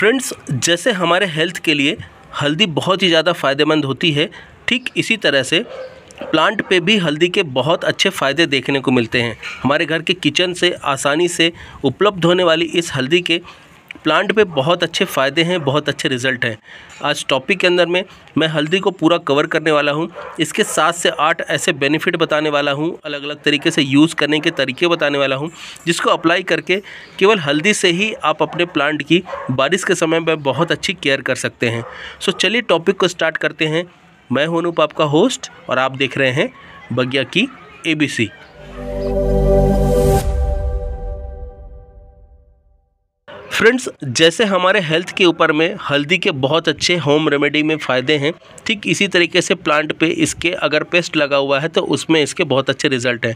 friends जैसे हमारे health के लिए हल्दी बहुत ही ज़्यादा फ़ायदेमंद होती है ठीक इसी तरह से प्लांट पे भी हल्दी के बहुत अच्छे फ़ायदे देखने को मिलते हैं हमारे घर के किचन से आसानी से उपलब्ध होने वाली इस हल्दी के प्लांट पे बहुत अच्छे फ़ायदे हैं बहुत अच्छे रिजल्ट हैं आज टॉपिक के अंदर में मैं हल्दी को पूरा कवर करने वाला हूँ इसके सात से आठ ऐसे बेनिफिट बताने वाला हूँ अलग अलग तरीके से यूज़ करने के तरीके बताने वाला हूँ जिसको अप्लाई करके केवल हल्दी से ही आप अपने प्लांट की बारिश के समय में बहुत अच्छी केयर कर सकते हैं सो चलिए टॉपिक को स्टार्ट करते हैं मैं हूं आपका होस्ट और आप देख रहे हैं बगिया की ए फ्रेंड्स जैसे हमारे हेल्थ के ऊपर में हल्दी के बहुत अच्छे होम रेमेडी में फ़ायदे हैं ठीक इसी तरीके से प्लांट पे इसके अगर पेस्ट लगा हुआ है तो उसमें इसके बहुत अच्छे रिजल्ट हैं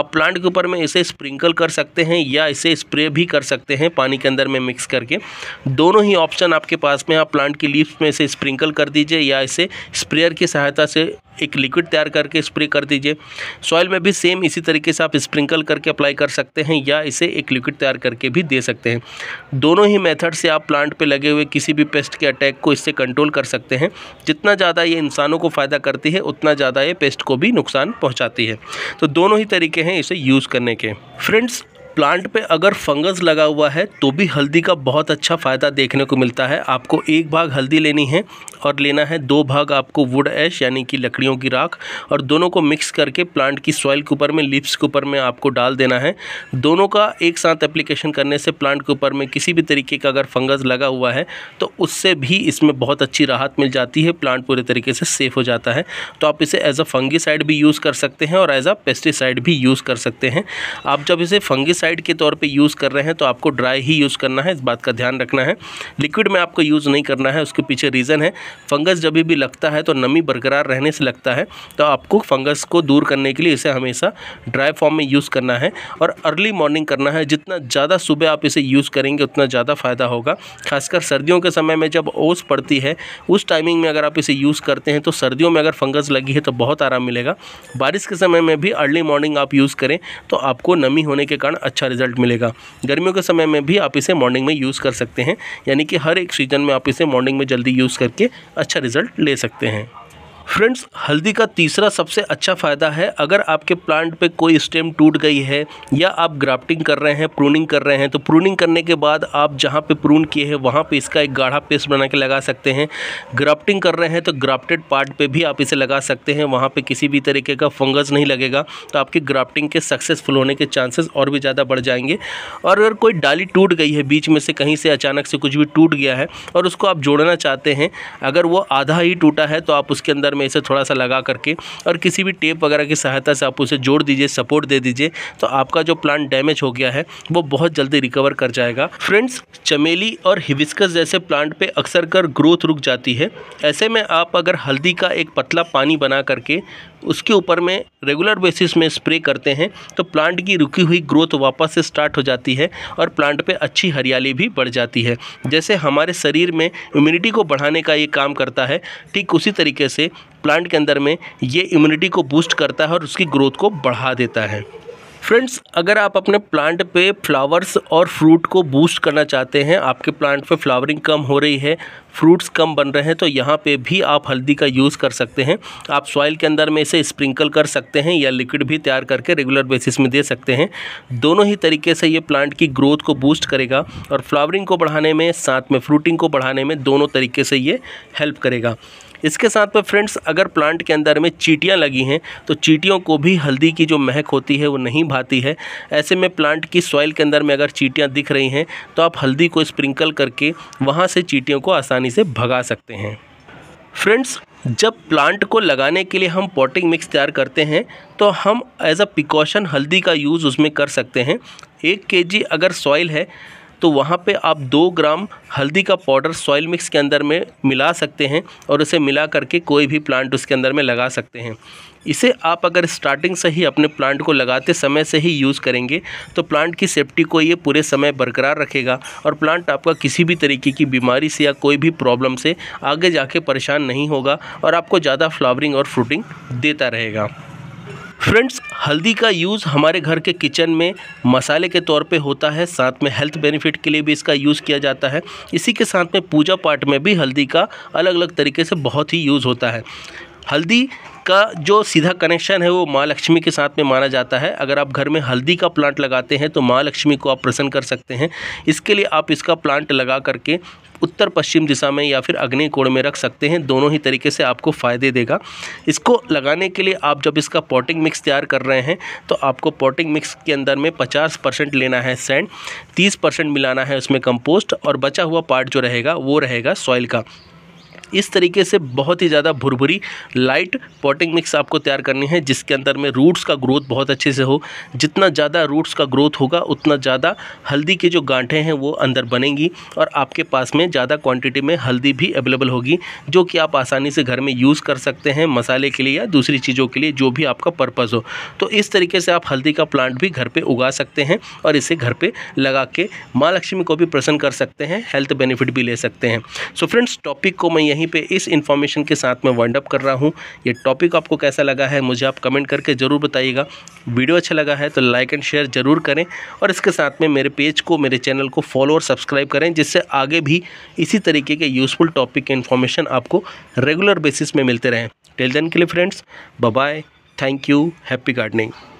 आप प्लांट के ऊपर में इसे स्प्रिंकल कर सकते हैं या इसे स्प्रे भी कर सकते हैं पानी के अंदर में मिक्स करके दोनों ही ऑप्शन आपके पास में आप प्लांट की लीव में इसे स्प्रिंकल कर दीजिए या इसे स्प्रेयर की सहायता से एक लिक्विड तैयार करके स्प्रे कर दीजिए सॉइल में भी सेम इसी तरीके से आप स्प्रिंकल करके अप्लाई कर सकते हैं या इसे एक लिक्विड तैयार करके भी दे सकते हैं दोनों ही मेथड से आप प्लांट पे लगे हुए किसी भी पेस्ट के अटैक को इससे कंट्रोल कर सकते हैं जितना ज़्यादा ये इंसानों को फ़ायदा करती है उतना ज़्यादा ये पेस्ट को भी नुकसान पहुँचाती है तो दोनों ही तरीके हैं इसे यूज़ करने के फ्रेंड्स प्लांट पे अगर फंगस लगा हुआ है तो भी हल्दी का बहुत अच्छा फ़ायदा देखने को मिलता है आपको एक भाग हल्दी लेनी है और लेना है दो भाग आपको वुड ऐश यानी कि लकड़ियों की राख और दोनों को मिक्स करके प्लांट की सॉइल के ऊपर में लिप्स के ऊपर में आपको डाल देना है दोनों का एक साथ एप्लीकेशन करने से प्लांट के ऊपर में किसी भी तरीके का अगर फंगस लगा हुआ है तो उससे भी इसमें बहुत अच्छी राहत मिल जाती है प्लांट पूरे तरीके से सेफ़ हो जाता है तो आप इसे एज अ फंगिसाइड भी यूज़ कर सकते हैं और एज अ पेस्टिसाइड भी यूज़ कर सकते हैं आप जब इसे फंगीसाइड साइड के तौर पे यूज़ कर रहे हैं तो आपको ड्राई ही यूज़ करना है इस बात का ध्यान रखना है लिक्विड में आपको यूज़ नहीं करना है उसके पीछे रीज़न है फंगस जब भी लगता है तो नमी बरकरार रहने से लगता है तो आपको फंगस को दूर करने के लिए इसे हमेशा ड्राई फॉर्म में यूज़ करना है और अर्ली मॉर्निंग करना है जितना ज़्यादा सुबह आप इसे यूज़ करेंगे उतना ज़्यादा फ़ायदा होगा खासकर सर्दियों के समय में जब ओस पड़ती है उस टाइमिंग में अगर आप इसे यूज़ करते हैं तो सर्दियों में अगर फंगस लगी है तो बहुत आराम मिलेगा बारिश के समय में भी अर्ली मॉर्निंग आप यूज़ करें तो आपको नमी होने के कारण अच्छा रिजल्ट मिलेगा गर्मियों के समय में भी आप इसे मॉर्निंग में यूज़ कर सकते हैं यानी कि हर एक सीजन में आप इसे मॉर्निंग में जल्दी यूज़ करके अच्छा रिजल्ट ले सकते हैं फ्रेंड्स हल्दी का तीसरा सबसे अच्छा फ़ायदा है अगर आपके प्लांट पे कोई स्टेम टूट गई है या आप ग्राफ्टिंग कर रहे हैं प्रूनिंग कर रहे हैं तो प्रूनिंग करने के बाद आप जहाँ पे प्रून किए हैं वहाँ पे इसका एक गाढ़ा पेस्ट बना के लगा सकते हैं ग्राफ्टिंग कर रहे हैं तो ग्राफ्टेड पार्ट पे भी आप इसे लगा सकते हैं वहाँ पर किसी भी तरीके का फंगस नहीं लगेगा तो आपकी ग्राफ्टिंग के सक्सेसफुल होने के चांसेस और भी ज़्यादा बढ़ जाएंगे और अगर कोई डाली टूट गई है बीच में से कहीं से अचानक से कुछ भी टूट गया है और उसको आप जोड़ना चाहते हैं अगर वो आधा ही टूटा है तो आप उसके अंदर अंदर में इसे थोड़ा सा लगा करके और किसी भी टेप वगैरह की सहायता से आप उसे जोड़ दीजिए सपोर्ट दे दीजिए तो आपका जो प्लांट डैमेज हो गया है वो बहुत जल्दी रिकवर कर जाएगा फ्रेंड्स चमेली और हिबिस्कस जैसे प्लांट पे अक्सर कर ग्रोथ रुक जाती है ऐसे में आप अगर हल्दी का एक पतला पानी बना करके उसके ऊपर में रेगुलर बेसिस में स्प्रे करते हैं तो प्लांट की रुकी हुई ग्रोथ वापस से स्टार्ट हो जाती है और प्लांट पे अच्छी हरियाली भी बढ़ जाती है जैसे हमारे शरीर में इम्यूनिटी को बढ़ाने का ये काम करता है ठीक उसी तरीके से प्लांट के अंदर में ये इम्यूनिटी को बूस्ट करता है और उसकी ग्रोथ को बढ़ा देता है फ्रेंड्स अगर आप अपने प्लांट पे फ्लावर्स और फ्रूट को बूस्ट करना चाहते हैं आपके प्लांट पे फ्लावरिंग कम हो रही है फ्रूट्स कम बन रहे हैं तो यहाँ पे भी आप हल्दी का यूज़ कर सकते हैं आप सॉइल के अंदर में इसे स्प्रिंकल कर सकते हैं या लिक्विड भी तैयार करके रेगुलर बेसिस में दे सकते हैं दोनों ही तरीके से ये प्लांट की ग्रोथ को बूस्ट करेगा और फ्लावरिंग को बढ़ाने में साथ में फ्रूटिंग को बढ़ाने में दोनों तरीके से ये हेल्प करेगा इसके साथ में फ्रेंड्स अगर प्लांट के अंदर में चीटियाँ लगी हैं तो चीटियों को भी हल्दी की जो महक होती है वो नहीं भाती है ऐसे में प्लांट की सॉइल के अंदर में अगर चीटियाँ दिख रही हैं तो आप हल्दी को स्प्रिंकल करके वहाँ से चीटियों को आसानी से भगा सकते हैं फ्रेंड्स जब प्लांट को लगाने के लिए हम पॉटिंग मिक्स तैयार करते हैं तो हम एज अ प्रिकॉशन हल्दी का यूज़ उसमें कर सकते हैं एक केजी अगर सॉइल है तो वहाँ पे आप दो ग्राम हल्दी का पाउडर सॉइल मिक्स के अंदर में मिला सकते हैं और उसे मिला करके कोई भी प्लांट उसके अंदर में लगा सकते हैं इसे आप अगर स्टार्टिंग से ही अपने प्लांट को लगाते समय से ही यूज़ करेंगे तो प्लांट की सेफ्टी को ये पूरे समय बरकरार रखेगा और प्लांट आपका किसी भी तरीके की बीमारी से या कोई भी प्रॉब्लम से आगे जाके परेशान नहीं होगा और आपको ज़्यादा फ्लावरिंग और फ्रूटिंग देता रहेगा फ्रेंड्स हल्दी का यूज़ हमारे घर के किचन में मसाले के तौर पे होता है साथ में हेल्थ बेनिफिट के लिए भी इसका यूज़ किया जाता है इसी के साथ में पूजा पाठ में भी हल्दी का अलग अलग तरीके से बहुत ही यूज़ होता है हल्दी का जो सीधा कनेक्शन है वो माँ लक्ष्मी के साथ में माना जाता है अगर आप घर में हल्दी का प्लांट लगाते हैं तो माँ लक्ष्मी को आप प्रसन्न कर सकते हैं इसके लिए आप इसका प्लांट लगा करके उत्तर पश्चिम दिशा में या फिर अग्नि कोण में रख सकते हैं दोनों ही तरीके से आपको फ़ायदे देगा इसको लगाने के लिए आप जब इसका पॉटिंग मिक्स तैयार कर रहे हैं तो आपको पॉटिंग मिक्स के अंदर में 50 परसेंट लेना है सैंड 30 परसेंट मिलाना है उसमें कंपोस्ट और बचा हुआ पार्ट जो रहेगा वो रहेगा सॉइल का इस तरीके से बहुत ही ज़्यादा भुरभुरी लाइट पॉटिंग मिक्स आपको तैयार करनी है जिसके अंदर में रूट्स का ग्रोथ बहुत अच्छे से हो जितना ज़्यादा रूट्स का ग्रोथ होगा उतना ज़्यादा हल्दी के जो गांठें हैं वो अंदर बनेंगी और आपके पास में ज़्यादा क्वान्टिटी में हल्दी भी अवेलेबल होगी जो कि आप आसानी से घर में यूज़ कर सकते हैं मसाले के लिए या दूसरी चीज़ों के लिए जो भी आपका पर्पज़ हो तो इस तरीके से आप हल्दी का प्लांट भी घर पर उगा सकते हैं और इसे घर पर लगा के माँ लक्ष्मी को भी प्रसन्न कर सकते हैं हेल्थ बेनिफिट भी ले सकते हैं सो फ्रेंड्स टॉपिक को मैं यहीं यहीं पे इस इन्फॉर्मेशन के साथ मैं वाइंड अप कर रहा हूँ ये टॉपिक आपको कैसा लगा है मुझे आप कमेंट करके ज़रूर बताइएगा वीडियो अच्छा लगा है तो लाइक एंड शेयर ज़रूर करें और इसके साथ में मेरे पेज को मेरे चैनल को फॉलो और सब्सक्राइब करें जिससे आगे भी इसी तरीके के यूज़फुल टॉपिक के इन्फॉर्मेशन आपको रेगुलर बेसिस में मिलते रहें टेल देन के लिए friends bye thank you happy gardening